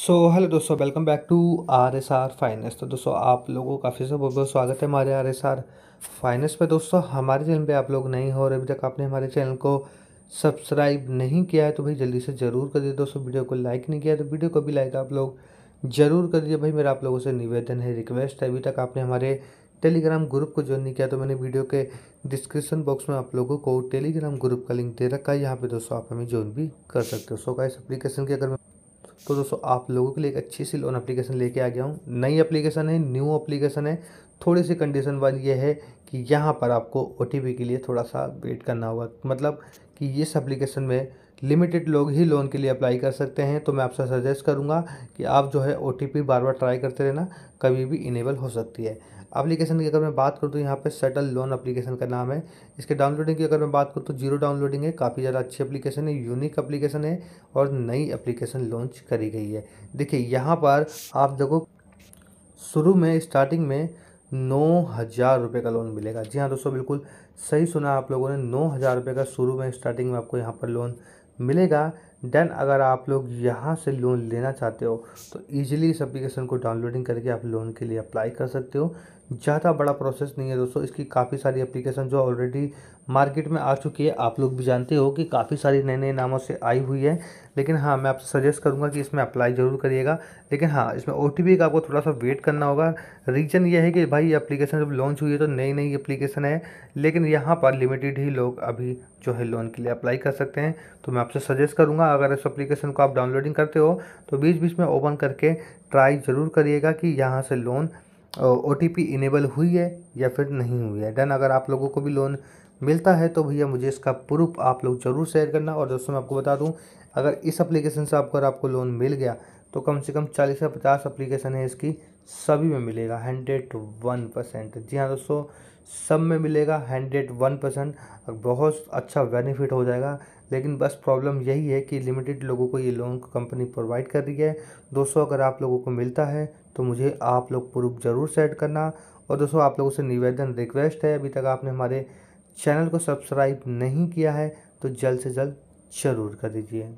सो hello दोस्तों welcome back to R S R finance तो दोस्तों आप लोगों का काफ़ी से बहुत बहुत स्वागत है हमारे आर एस आर फाइनेंस पर दोस्तों हमारे चैनल पे आप लोग नहीं हो और अभी तक आपने हमारे चैनल को सब्सक्राइब नहीं किया है तो भाई जल्दी से ज़रूर कर दिए दोस्तों वीडियो को लाइक नहीं किया तो वीडियो को भी लाइक आप लोग ज़रूर कर दिए भाई मेरा आप लोगों से निवेदन है रिक्वेस्ट है अभी तक आपने हमारे टेलीग्राम ग्रुप को ज्वाइन नहीं किया तो मैंने वीडियो के डिस्क्रिप्शन बॉक्स में आप लोगों को टेलीग्राम ग्रुप का लिंक दे रखा है यहाँ पे दोस्तों आप हमें ज्वाइन भी कर सकते हो सो का इस अपलीकेशन की अगर मैं तो दोस्तों आप लोगों के लिए एक अच्छी सी लोन अप्लीकेशन लेके आ गया हूँ नई अप्लीकेशन है न्यू अप्लीकेशन है थोड़ी सी कंडीशन वाली ये है कि यहाँ पर आपको ओ के लिए थोड़ा सा वेट करना होगा मतलब कि इस अप्लीकेशन में लिमिटेड लोग ही लोन के लिए अप्लाई कर सकते हैं तो मैं आपसे सजेस्ट करूँगा कि आप जो है ओ बार बार ट्राई करते रहना कभी भी इनेबल हो सकती है एप्लीकेशन की अगर मैं बात करूँ तो यहाँ पे सेटल लोन एप्लीकेशन का नाम है इसके डाउनलोडिंग की अगर मैं बात करूँ तो जीरो डाउनलोडिंग है काफ़ी ज़्यादा अच्छी एप्लीकेशन है यूनिक एप्लीकेशन है और नई एप्लीकेशन लॉन्च करी गई है देखिए यहाँ पर आप देखो शुरू में स्टार्टिंग में नौ हज़ार रुपये का लोन मिलेगा जी हाँ दोस्तों बिल्कुल सही सुना आप लोगों ने नौ हज़ार रुपये का शुरू में स्टार्टिंग में आपको यहाँ पर लोन मिलेगा देन अगर आप लोग यहाँ से लोन लेना चाहते हो तो ईजिली इस अप्लीकेशन को डाउनलोडिंग करके आप लोन के लिए अप्लाई कर सकते हो ज़्यादा बड़ा प्रोसेस नहीं है दोस्तों इसकी काफ़ी सारी एप्लीकेशन जो ऑलरेडी मार्केट में आ चुकी है आप लोग भी जानते हो कि काफ़ी सारी नए नए नामों से आई हुई है लेकिन हाँ मैं आपसे सजेस्ट करूँगा कि इसमें अप्लाई ज़रूर करिएगा लेकिन हाँ इसमें ओ का आपको थोड़ा सा वेट करना होगा रीज़न ये है कि भाई ये अप्लीकेशन जब लॉन्च हुई है तो नई नई एप्लीकेशन है लेकिन यहाँ पर लिमिटेड ही लोग अभी जो है लोन के लिए अप्लाई कर सकते हैं तो मैं आपसे सजेस्ट करूँगा अगर इस एप्लीकेशन को आप डाउनलोडिंग करते हो तो बीच बीच में ओपन करके ट्राई ज़रूर करिएगा कि यहाँ से लोन ओ टी इनेबल हुई है या फिर नहीं हुई है डन अगर आप लोगों को भी लोन मिलता है तो भैया मुझे इसका प्रूफ आप लोग ज़रूर शेयर करना और दोस्तों मैं आपको बता दूं अगर इस एप्लीकेशन से आपको अगर आपको लोन मिल गया तो कम से कम चालीस से पचास अप्लीकेशन है इसकी सभी में मिलेगा हंड्रेड वन परसेंट जी हाँ दोस्तों सब में मिलेगा हंड्रेड वन परसेंट बहुत अच्छा बेनिफिट हो जाएगा लेकिन बस प्रॉब्लम यही है कि लिमिटेड लोगों को ये लोन कंपनी प्रोवाइड कर रही है दोस्तों अगर आप लोगों को मिलता है तो मुझे आप लोग प्रूफ ज़रूर सेट करना और दोस्तों आप लोगों से निवेदन रिक्वेस्ट है अभी तक आपने हमारे चैनल को सब्सक्राइब नहीं किया है तो जल्द से जल्द ज़रूर कर दीजिए